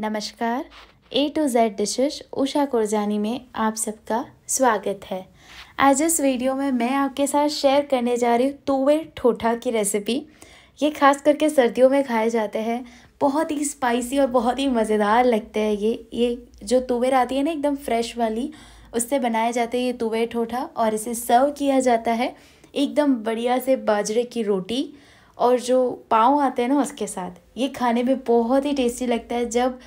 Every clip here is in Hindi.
नमस्कार A to Z dishes Usha Kurjani में आप सबका स्वागत है आज इस वीडियो में मैं आपके साथ शेयर करने जा रही हूँ तुवे ठोठा की रेसिपी ये खास करके सर्दियों में खाए जाते हैं बहुत ही स्पाइसी और बहुत ही मज़ेदार लगते हैं ये ये जो तुवेर आती है ना एकदम फ्रेश वाली उससे बनाए जाते हैं ये तुवे ठोठा और इसे सर्व किया जाता है एकदम बढ़िया से बाजरे की रोटी और जो पाँव आते हैं ना उसके साथ ये खाने में बहुत ही टेस्टी लगता है जब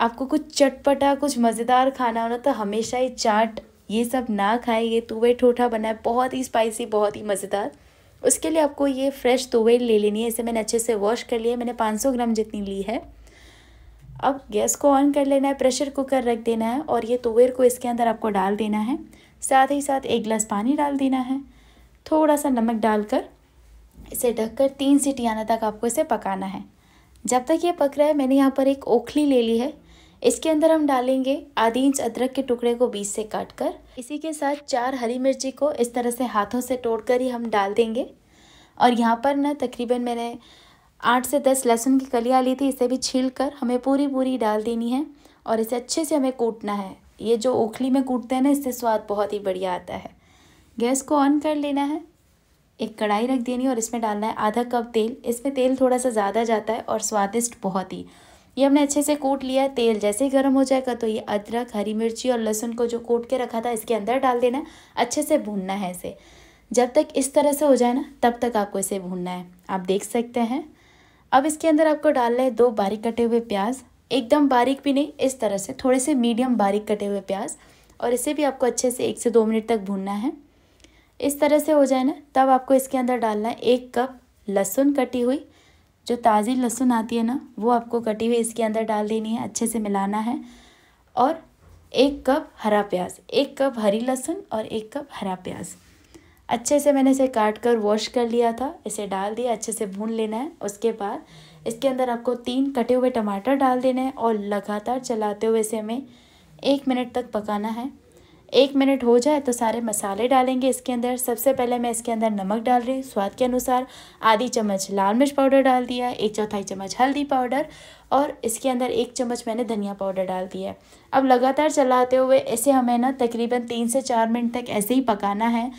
आपको कुछ चटपटा कुछ मज़ेदार खाना होना तो हमेशा ही चाट ये सब ना खाएं ये तुवे ठोठा बना है बहुत ही स्पाइसी बहुत ही मज़ेदार उसके लिए आपको ये फ्रेश तुवे ले लेनी है इसे मैंने अच्छे से वॉश कर लिया मैंने 500 ग्राम जितनी ली है अब गैस को ऑन कर लेना है प्रेशर कुकर रख देना है और ये तुवेर को इसके अंदर आपको डाल देना है साथ ही साथ एक गिलास पानी डाल देना है थोड़ा सा नमक डालकर इसे ढककर तीन सीटी आने तक आपको इसे पकाना है जब तक ये पक रहा है मैंने यहाँ पर एक ओखली ले ली है इसके अंदर हम डालेंगे आधी इंच अदरक के टुकड़े को बीच से काट कर इसी के साथ चार हरी मिर्ची को इस तरह से हाथों से तोड़ कर ही हम डाल देंगे और यहाँ पर ना तकरीबन मैंने आठ से दस लहसुन की कलियाँ ली थी इसे भी छील कर हमें पूरी पूरी डाल देनी है और इसे अच्छे से हमें कूटना है ये जो ओखली में कूटते हैं ना इससे स्वाद बहुत ही बढ़िया आता है गैस को ऑन कर लेना है एक कढ़ाई रख देनी और इसमें डालना है आधा कप तेल इसमें तेल थोड़ा सा ज़्यादा जाता है और स्वादिष्ट बहुत ही ये हमने अच्छे से कोट लिया है तेल जैसे ही गर्म हो जाएगा तो ये अदरक हरी मिर्ची और लहसुन को जो कोट के रखा था इसके अंदर डाल देना है अच्छे से भूनना है इसे जब तक इस तरह से हो जाए ना तब तक आपको इसे भूनना है आप देख सकते हैं अब इसके अंदर आपको डालना है दो बारीक कटे हुए प्याज एकदम बारीक भी नहीं इस तरह से थोड़े से मीडियम बारीक कटे हुए प्याज और इसे भी आपको अच्छे से एक से दो मिनट तक भूनना है इस तरह से हो जाए ना तब आपको इसके अंदर डालना है एक कप लहसुन कटी हुई जो ताज़ी लहसुन आती है ना वो आपको कटी हुई इसके अंदर डाल देनी है अच्छे से मिलाना है और एक कप हरा प्याज एक कप हरी लहसुन और एक कप हरा प्याज अच्छे से मैंने इसे काट कर वॉश कर लिया था इसे डाल दिया अच्छे से भून लेना है उसके बाद इसके अंदर आपको तीन कटे हुए टमाटर डाल देने हैं और लगातार चलाते हुए इसे हमें एक मिनट तक पकाना है एक मिनट हो जाए तो सारे मसाले डालेंगे इसके अंदर सबसे पहले मैं इसके अंदर नमक डाल रही हूँ स्वाद के अनुसार आधी चम्मच लाल मिर्च पाउडर डाल दिया एक चौथाई चम्मच हल्दी पाउडर और इसके अंदर एक चम्मच मैंने धनिया पाउडर डाल दिया है अब लगातार चलाते हुए इसे हमें ना तकरीबन तीन से चार मिनट तक ऐसे ही पकाना है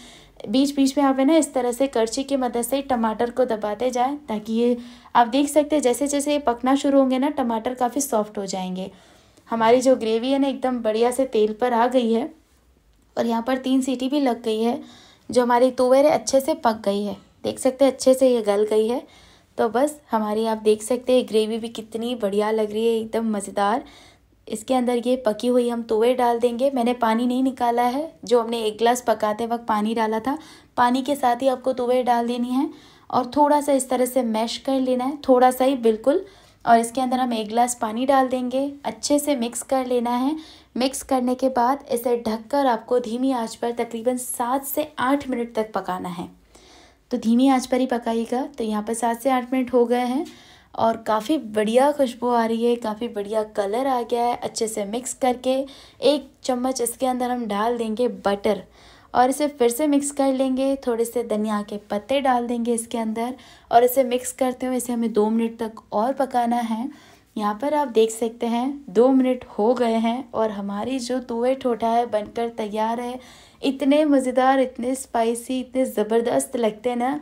बीच बीच में आप है ना इस तरह से करछी की मदद से टमाटर को दबाते जाए ताकि ये आप देख सकते हैं जैसे जैसे ये पकना शुरू होंगे ना टमाटर काफ़ी सॉफ्ट हो जाएंगे हमारी जो ग्रेवी है ना एकदम बढ़िया से तेल पर आ गई है और यहाँ पर तीन सीटी भी लग गई है जो हमारी तुवेर अच्छे से पक गई है देख सकते हैं अच्छे से ये गल गई है तो बस हमारी आप देख सकते हैं ग्रेवी भी कितनी बढ़िया लग रही है एकदम मज़ेदार इसके अंदर ये पकी हुई हम तुवेर डाल देंगे मैंने पानी नहीं निकाला है जो हमने एक गिलास पकाते वक्त पानी डाला था पानी के साथ ही आपको तुवेर डाल देनी है और थोड़ा सा इस तरह से मैश कर लेना है थोड़ा सा ही बिल्कुल और इसके अंदर हम एक गिलास पानी डाल देंगे अच्छे से मिक्स कर लेना है मिक्स करने के बाद इसे ढककर आपको धीमी आंच पर तकरीबन सात से आठ मिनट तक पकाना है तो धीमी आंच पर ही पकाइएगा तो यहाँ पर सात से आठ मिनट हो गए हैं और काफ़ी बढ़िया खुशबू आ रही है काफ़ी बढ़िया कलर आ गया है अच्छे से मिक्स करके एक चम्मच इसके अंदर हम डाल देंगे बटर और इसे फिर से मिक्स कर लेंगे थोड़े से धनिया के पत्ते डाल देंगे इसके अंदर और इसे मिक्स करते हुए इसे हमें दो मिनट तक और पकाना है यहाँ पर आप देख सकते हैं दो मिनट हो गए हैं और हमारी जो तुए ठोठा है बनकर तैयार है इतने मज़ेदार इतने स्पाइसी इतने ज़बरदस्त लगते हैं ना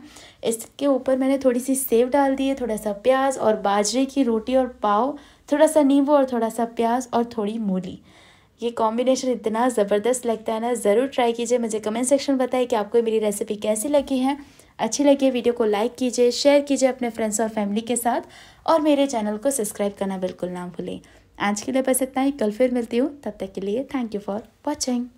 इसके ऊपर मैंने थोड़ी सी सेव डाल दी है थोड़ा सा प्याज और बाजरे की रोटी और पाव थोड़ा सा नींबू और थोड़ा सा प्याज और थोड़ी मूली ये कॉम्बिनेशन इतना ज़बरदस्त लगता है ना ज़रूर ट्राई कीजिए मुझे कमेंट सेक्शन में बताइए कि आपको मेरी रेसिपी कैसी लगी है अच्छी लगी है वीडियो को लाइक कीजिए शेयर कीजिए अपने फ्रेंड्स और फैमिली के साथ और मेरे चैनल को सब्सक्राइब करना बिल्कुल ना भूलें आज के लिए बस इतना ही कल फिर मिलती हूँ तब तक के लिए थैंक यू फॉर वॉचिंग